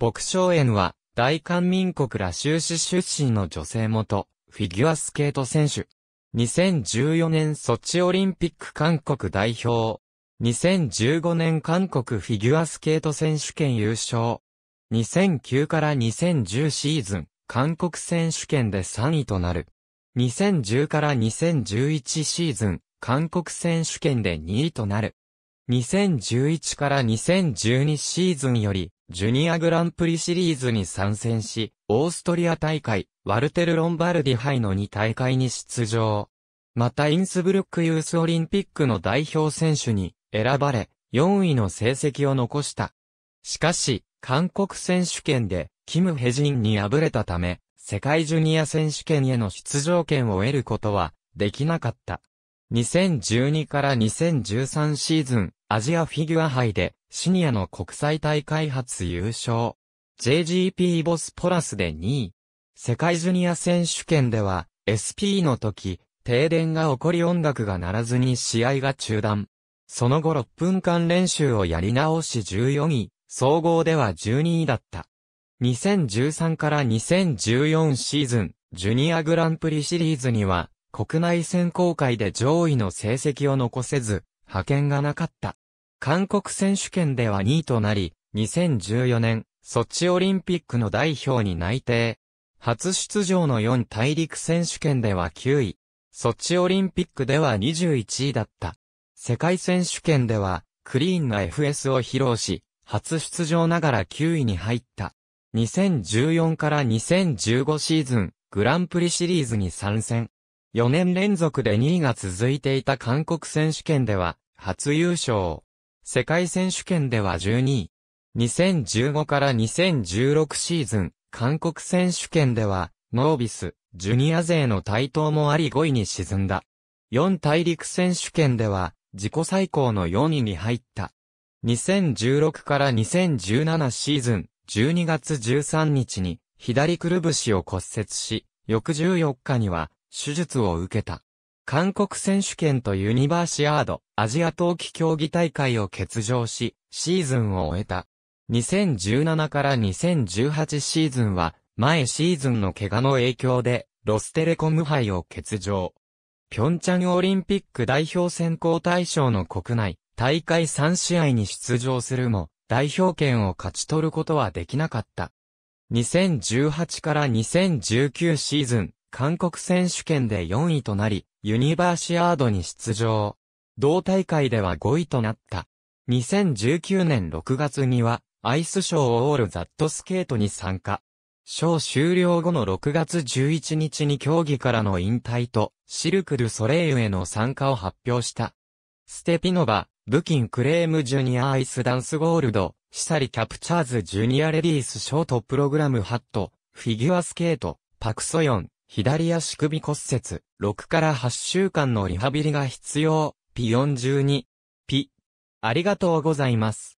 牧昌園は、大韓民国ら州市出身の女性元、フィギュアスケート選手。2014年ソチオリンピック韓国代表。2015年韓国フィギュアスケート選手権優勝。2009から2010シーズン、韓国選手権で3位となる。2010から2011シーズン、韓国選手権で2位となる。2011から2012シーズンより、ジュニアグランプリシリーズに参戦し、オーストリア大会、ワルテル・ロンバルディ杯の2大会に出場。またインスブルックユースオリンピックの代表選手に選ばれ、4位の成績を残した。しかし、韓国選手権で、キム・ヘジンに敗れたため、世界ジュニア選手権への出場権を得ることは、できなかった。2012から2013シーズン、アジアフィギュア杯で、シニアの国際大会初優勝。JGP ボスポラスで2位。世界ジュニア選手権では、SP の時、停電が起こり音楽が鳴らずに試合が中断。その後6分間練習をやり直し14位、総合では12位だった。2013から2014シーズン、ジュニアグランプリシリーズには、国内選考会で上位の成績を残せず、派遣がなかった。韓国選手権では2位となり、2014年、ソチオリンピックの代表に内定。初出場の4大陸選手権では9位。ソチオリンピックでは21位だった。世界選手権では、クリーンな FS を披露し、初出場ながら9位に入った。2014から2015シーズン、グランプリシリーズに参戦。4年連続で2位が続いていた韓国選手権では、初優勝。世界選手権では12位。2015から2016シーズン、韓国選手権では、ノービス、ジュニア勢の台頭もあり5位に沈んだ。4大陸選手権では、自己最高の4位に入った。2016から2017シーズン、12月13日に、左くるぶしを骨折し、翌14日には、手術を受けた。韓国選手権とユニバーシアード、アジア冬季競技大会を欠場し、シーズンを終えた。2017から2018シーズンは、前シーズンの怪我の影響で、ロステレコム杯を欠場。平昌オリンピック代表選考対象の国内、大会3試合に出場するも、代表権を勝ち取ることはできなかった。2018から2019シーズン、韓国選手権で4位となり、ユニバーシアードに出場。同大会では5位となった。2019年6月には、アイスショーオールザットスケートに参加。ショー終了後の6月11日に競技からの引退と、シルク・ドゥ・ソレイユへの参加を発表した。ステピノバ、ブキン・クレーム・ジュニア・アイス・ダンス・ゴールド、シサリ・キャプチャーズ・ジュニア・レディース・ショート・プログラム・ハット、フィギュアスケート、パク・ソヨン、左足首骨折、6から8週間のリハビリが必要、P42。P。ありがとうございます。